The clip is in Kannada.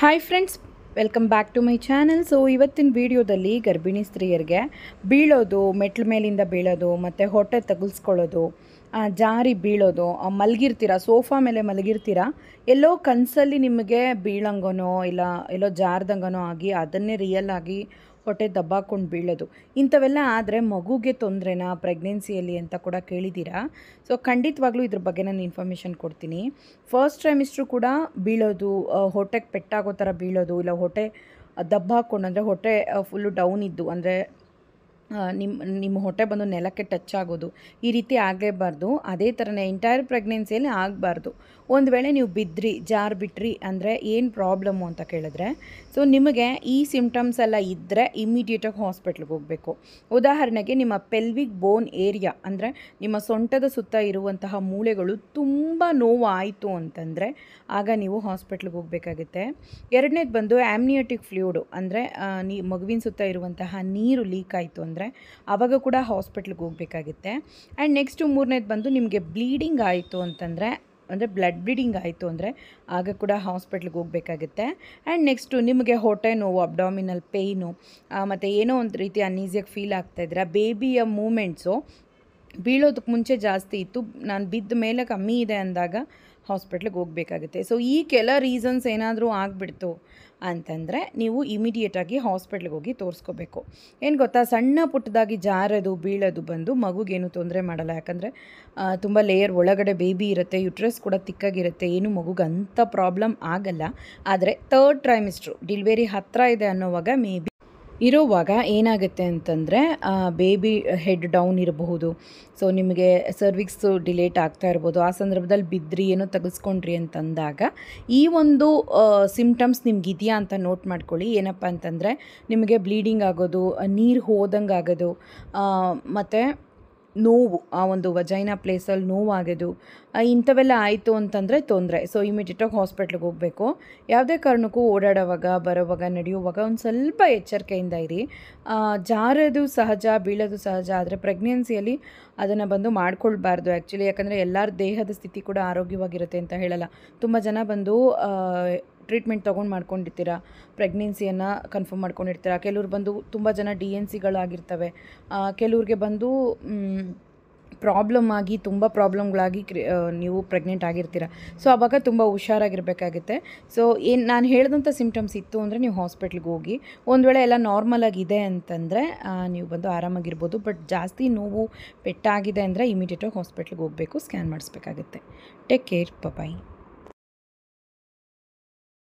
hi friends welcome back to my channel so ಇವತ್ತಿನ ವಿಡಿಯೋದಲ್ಲಿ ಗರ್ಭಿಣಿ ಸ್ತ್ರೀಯರಿಗೆ ಬೀಳೋದು ಮೆಟ್ಲ ಮೇಲಿಂದ ಬೀಳೋದು ಮತ್ತು ಹೊಟ್ಟೆ ತಗುಲ್ಸ್ಕೊಳ್ಳೋದು ಜಾರಿ ಬೀಳೋದು ಮಲಗಿರ್ತೀರ ಸೋಫಾ ಮೇಲೆ ಮಲಗಿರ್ತೀರ ಎಲ್ಲೋ ಕನಸಲ್ಲಿ ನಿಮಗೆ ಬೀಳಂಗನೋ ಇಲ್ಲ ಎಲ್ಲೋ ಜಾರ್ದಂಗನೋ ಆಗಿ ಅದನ್ನೇ ರಿಯಲ್ ಆಗಿ ಹೊಟ್ಟೆ ದಬ್ಬಾಕೊಂಡು ಬೀಳೋದು ಇಂಥವೆಲ್ಲ ಆದರೆ ಮಗುಗೆ ತೊಂದರೆನಾ ಪ್ರೆಗ್ನೆನ್ಸಿಯಲ್ಲಿ ಅಂತ ಕೂಡ ಕೇಳಿದ್ದೀರಾ ಸೊ ಖಂಡಿತವಾಗ್ಲೂ ಇದ್ರ ಬಗ್ಗೆ ನಾನು ಇನ್ಫಾರ್ಮೇಷನ್ ಕೊಡ್ತೀನಿ ಫಸ್ಟ್ ಟ್ರೈಮಿಸ್ಟ್ರು ಕೂಡ ಬೀಳೋದು ಹೊಟ್ಟೆಗೆ ಪೆಟ್ಟಾಗೋ ಥರ ಬೀಳೋದು ಇಲ್ಲ ಹೊಟ್ಟೆ ದಬ್ಬಾಕೊಂಡು ಅಂದರೆ ಹೊಟ್ಟೆ ಫುಲ್ಲು ಡೌನ್ ಇದ್ದು ಅಂದರೆ ನಿಮ್ಮ ನಿಮ್ಮ ಹೊಟ್ಟೆ ಬಂದು ನೆಲಕ್ಕೆ ಟಚ್ ಆಗೋದು ಈ ರೀತಿ ಆಗಲೇಬಾರ್ದು ಅದೇ ಥರನೇ ಎಂಟೈರ್ ಪ್ರೆಗ್ನೆನ್ಸಿಯಲ್ಲಿ ಆಗಬಾರ್ದು ಒಂದು ವೇಳೆ ನೀವು ಬಿದ್ದ್ರಿ ಜಾರ್ ಬಿಟ್ರಿ ಅಂದರೆ ಏನು ಪ್ರಾಬ್ಲಮ್ಮು ಅಂತ ಕೇಳಿದ್ರೆ ಸೊ ನಿಮಗೆ ಈ ಸಿಂಪ್ಟಮ್ಸ್ ಎಲ್ಲ ಇದ್ದರೆ ಇಮಿಡಿಯೇಟಾಗಿ ಹಾಸ್ಪಿಟ್ಲಿಗೆ ಹೋಗಬೇಕು ಉದಾಹರಣೆಗೆ ನಿಮ್ಮ ಪೆಲ್ವಿಕ್ ಬೋನ್ ಏರಿಯಾ ಅಂದರೆ ನಿಮ್ಮ ಸೊಂಟದ ಸುತ್ತ ಇರುವಂತಹ ಮೂಳೆಗಳು ತುಂಬ ನೋವು ಆಯಿತು ಅಂತಂದರೆ ಆಗ ನೀವು ಹಾಸ್ಪಿಟ್ಲಿಗೆ ಹೋಗಬೇಕಾಗುತ್ತೆ ಎರಡನೇದು ಬಂದು ಆ್ಯಮ್ನಿಯೋಟಿಕ್ ಫ್ಲೂಯಿಡು ಅಂದರೆ ನೀ ಮಗುವಿನ ಸುತ್ತ ಇರುವಂತಹ ನೀರು ಲೀಕ್ ಆಯಿತು ಅಂದರೆ ಅಂದರೆ ಆವಾಗ ಕೂಡ ಹಾಸ್ಪಿಟ್ಲ್ಗೆ ಹೋಗಬೇಕಾಗುತ್ತೆ ಆ್ಯಂಡ್ ನೆಕ್ಸ್ಟು ಮೂರನೇದು ಬಂದು ನಿಮಗೆ ಬ್ಲೀಡಿಂಗ್ ಆಯಿತು ಅಂತಂದರೆ ಅಂದರೆ ಬ್ಲಡ್ ಬ್ಲೀಡಿಂಗ್ ಆಯಿತು ಅಂದರೆ ಆಗ ಕೂಡ ಹಾಸ್ಪಿಟ್ಲ್ಗೆ ಹೋಗಬೇಕಾಗುತ್ತೆ ಆ್ಯಂಡ್ ನೆಕ್ಸ್ಟು ನಿಮಗೆ ಹೊಟ್ಟೆ ನೋವು ಅಬ್ಡಾಮಿನಲ್ ಪೇಯ್ನು ಮತ್ತು ಏನೋ ಒಂದು ರೀತಿ ಅನ್ಈಸಿಯಾಗಿ ಫೀಲ್ ಆಗ್ತಾಯಿದ್ರೆ ಬೇಬಿಯ ಮೂಮೆಂಟ್ಸು ಬೀಳೋದಕ್ಕೆ ಮುಂಚೆ ಜಾಸ್ತಿ ಇತ್ತು ನಾನು ಬಿದ್ದ ಮೇಲೆ ಕಮ್ಮಿ ಇದೆ ಅಂದಾಗ ಹಾಸ್ಪಿಟ್ಲಿಗೆ ಹೋಗಬೇಕಾಗುತ್ತೆ ಸೊ ಈ ಕೆಲ ರೀಸನ್ಸ್ ಏನಾದರೂ ಆಗಿಬಿಡ್ತು ಅಂತಂದರೆ ನೀವು ಇಮಿಡಿಯೇಟಾಗಿ ಹಾಸ್ಪಿಟ್ಲಿಗೆ ಹೋಗಿ ತೋರಿಸ್ಕೋಬೇಕು ಏನು ಗೊತ್ತಾ ಸಣ್ಣ ಪುಟ್ಟದಾಗಿ ಜಾರೋದು ಬೀಳೋದು ಬಂದು ಮಗುಗೇನು ತೊಂದರೆ ಮಾಡಲ್ಲ ಯಾಕಂದರೆ ತುಂಬ ಲೇಯರ್ ಒಳಗಡೆ ಬೇಬಿ ಇರುತ್ತೆ ಯುಟ್ರೆಸ್ ಕೂಡ ತಿಕ್ಕಾಗಿರುತ್ತೆ ಏನು ಮಗುಗೆ ಅಂಥ ಪ್ರಾಬ್ಲಮ್ ಆಗಲ್ಲ ಆದರೆ ತರ್ಡ್ ಟ್ರೈಮಿಸ್ಟ್ರು ಡಿಲ್ವರಿ ಹತ್ತಿರ ಇದೆ ಅನ್ನೋವಾಗ ಮೇ ಬಿ ಇರೋವಾಗ ಏನಾಗುತ್ತೆ ಅಂತಂದರೆ ಬೇಬಿ ಹೆಡ್ ಡೌನ್ ಇರಬಹುದು ಸೊ ನಿಮಗೆ ಸರ್ವಿಕ್ಸು ಡಿಲೇಟ್ ಆಗ್ತಾ ಇರ್ಬೋದು ಆ ಸಂದರ್ಭದಲ್ಲಿ ಬಿದ್ದ್ರಿ ಏನೋ ತೆಗೆಸ್ಕೊಂಡ್ರಿ ಅಂತಂದಾಗ ಈ ಒಂದು ಸಿಮ್ಟಮ್ಸ್ ನಿಮ್ಗಿದೆಯಾ ಅಂತ ನೋಟ್ ಮಾಡ್ಕೊಳ್ಳಿ ಏನಪ್ಪ ಅಂತಂದರೆ ನಿಮಗೆ ಬ್ಲೀಡಿಂಗ್ ಆಗೋದು ನೀರು ಹೋದಂಗೆ ಆಗೋದು ಮತ್ತು ನೋವು ಆ ಒಂದು ವಜೈನ ಪ್ಲೇಸಲ್ಲಿ ಆಗೋದು ಇಂಥವೆಲ್ಲ ಆಯಿತು ಅಂತಂದರೆ ತೊಂದರೆ ಸೊ ಇಮಿಡಿಯೇಟಾಗಿ ಹಾಸ್ಪಿಟ್ಲಿಗೆ ಹೋಗಬೇಕು ಯಾವುದೇ ಕಾರಣಕ್ಕೂ ಓಡಾಡೋವಾಗ ಬರೋವಾಗ ನಡೆಯುವಾಗ ಒಂದು ಸ್ವಲ್ಪ ಎಚ್ಚರಿಕೆಯಿಂದ ಇರಿ ಜಾರೋದು ಸಹಜ ಬೀಳೋದು ಸಹಜ ಆದರೆ ಪ್ರೆಗ್ನೆನ್ಸಿಯಲ್ಲಿ ಅದನ್ನು ಬಂದು ಮಾಡ್ಕೊಳ್ಬಾರ್ದು ಆ್ಯಕ್ಚುಲಿ ಯಾಕಂದರೆ ಎಲ್ಲರ ದೇಹದ ಸ್ಥಿತಿ ಕೂಡ ಆರೋಗ್ಯವಾಗಿರುತ್ತೆ ಅಂತ ಹೇಳಲ್ಲ ತುಂಬ ಜನ ಬಂದು ಟ್ರೀಟ್ಮೆಂಟ್ ತೊಗೊಂಡು ಮಾಡ್ಕೊಂಡಿರ್ತೀರಾ ಪ್ರೆಗ್ನೆನ್ಸಿಯನ್ನು ಕನ್ಫರ್ಮ್ ಮಾಡ್ಕೊಂಡಿರ್ತೀರ ಕೆಲವ್ರು ಬಂದು ತುಂಬ ಜನ ಡಿ ಎನ್ ಸಿಗಳಾಗಿರ್ತವೆ ಕೆಲವ್ರಿಗೆ ಬಂದು ಪ್ರಾಬ್ಲಮ್ ಆಗಿ ತುಂಬ ಪ್ರಾಬ್ಲಮ್ಗಳಾಗಿ ಕ್ರಿ ನೀವು ಪ್ರೆಗ್ನೆಂಟ್ ಆಗಿರ್ತೀರ ಸೊ ಆವಾಗ ತುಂಬ ಹುಷಾರಾಗಿರಬೇಕಾಗುತ್ತೆ ಸೊ ಏನು ನಾನು ಹೇಳಿದಂಥ ಸಿಂಪ್ಟಮ್ಸ್ ಇತ್ತು ಅಂದರೆ ನೀವು ಹಾಸ್ಪಿಟ್ಲಿಗೆ ಹೋಗಿ ಒಂದು ವೇಳೆ ಎಲ್ಲ ನಾರ್ಮಲ್ ಆಗಿದೆ ಅಂತಂದರೆ ನೀವು ಬಂದು ಆರಾಮಾಗಿರ್ಬೋದು ಬಟ್ ಜಾಸ್ತಿ ನೋವು ಪೆಟ್ಟಾಗಿದೆ ಅಂದರೆ ಇಮಿಡಿಯೇಟಾಗಿ ಹಾಸ್ಪಿಟ್ಲಿಗೆ ಹೋಗಬೇಕು ಸ್ಕ್ಯಾನ್ ಮಾಡಿಸ್ಬೇಕಾಗುತ್ತೆ ಟೇಕ್ ಕೇರ್ ಬಾಯ್